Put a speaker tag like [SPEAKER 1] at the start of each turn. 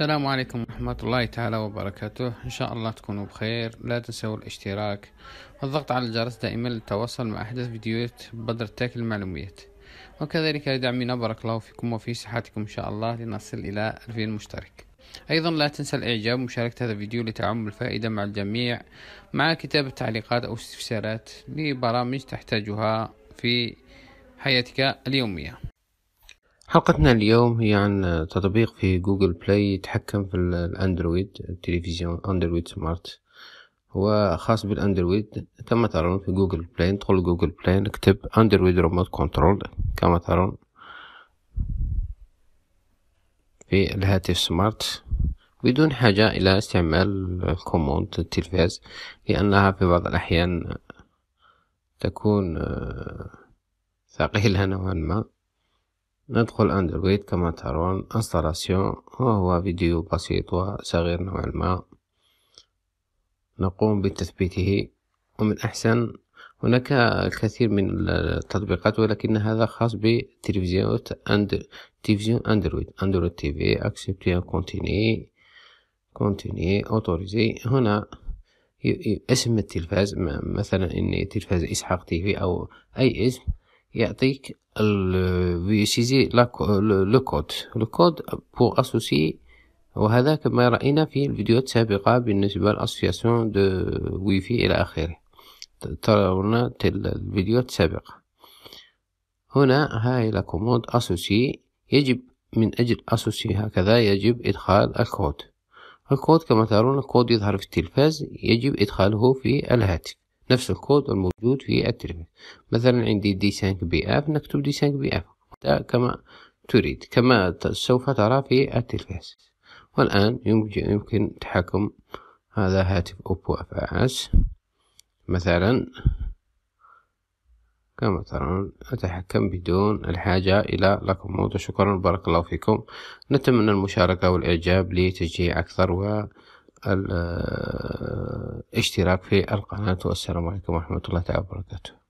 [SPEAKER 1] السلام عليكم ورحمة الله تعالى وبركاته إن شاء الله تكونوا بخير لا تنسوا الاشتراك والضغط على الجرس دائما للتواصل مع أحدث فيديوهات بدر تاك المعلوميات وكذلك لدعمنا بارك الله فيكم وفي صحتكم إن شاء الله لنصل إلى 2000 مشترك أيضا لا تنسى الإعجاب ومشاركة هذا الفيديو لتعم الفائدة مع الجميع مع كتابة تعليقات أو استفسارات لبرامج تحتاجها في حياتك اليومية
[SPEAKER 2] حلقتنا اليوم هي عن تطبيق في جوجل بلاي يتحكم في الاندرويد التلفزيون اندرويد سمارت هو خاص بالاندرويد كما ترون في جوجل بلاي ندخل جوجل بلاي نكتب اندرويد ريموت كنترول كما ترون في الهاتف سمارت بدون حاجة إلى استعمال كوموند التلفاز لأنها في بعض الأحيان تكون آه، ثقيلة نوعا ما ندخل أندرويد كما ترون انستالاسيون وهو فيديو بسيط وصغير نوعا ما نقوم بتثبيته ومن أحسن هناك الكثير من التطبيقات ولكن هذا خاص بتلفزيون أند... تلفزيون أندرويد أندرويد تي في أكسبتي كونتيني كونتيني أوتوريزي هنا اسم التلفاز مثلا إني تلفاز إسحاق تي في أو أي اسم يعطيك الفيشيزي لو كود لو كود بور اسوسي وهذا كما رأينا في الفيديوهات السابقة بالنسبة للأسوسياسيون دو في إلى آخره ترون الفيديوهات السابقة هنا هاي لا كوموند اسوسي يجب من أجل اسوسي هكذا يجب إدخال الكود الكود كما ترون الكود يظهر في التلفاز يجب إدخاله في الهاتف نفس الكود الموجود في التليفون مثلا عندي دي سانك بي اف نكتب دي سانك بي اف كما تريد كما سوف ترى في التلفاز والآن يمكن تحكم هذا هاتف أوبو اف اس مثلا كما ترون أتحكم بدون الحاجة إلى لكم شكرا بارك الله فيكم نتمنى المشاركة والإعجاب لتشجيع أكثر و الاشتراك آه، في القناة والسلام عليكم ورحمة الله تعالى وبركاته